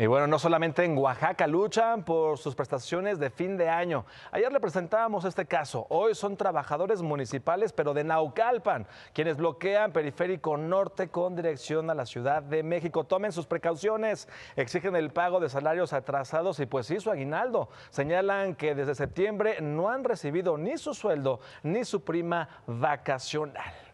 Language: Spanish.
Y bueno, no solamente en Oaxaca luchan por sus prestaciones de fin de año. Ayer le presentábamos este caso. Hoy son trabajadores municipales, pero de Naucalpan, quienes bloquean Periférico Norte con dirección a la Ciudad de México. Tomen sus precauciones, exigen el pago de salarios atrasados y pues sí, su aguinaldo. Señalan que desde septiembre no han recibido ni su sueldo ni su prima vacacional.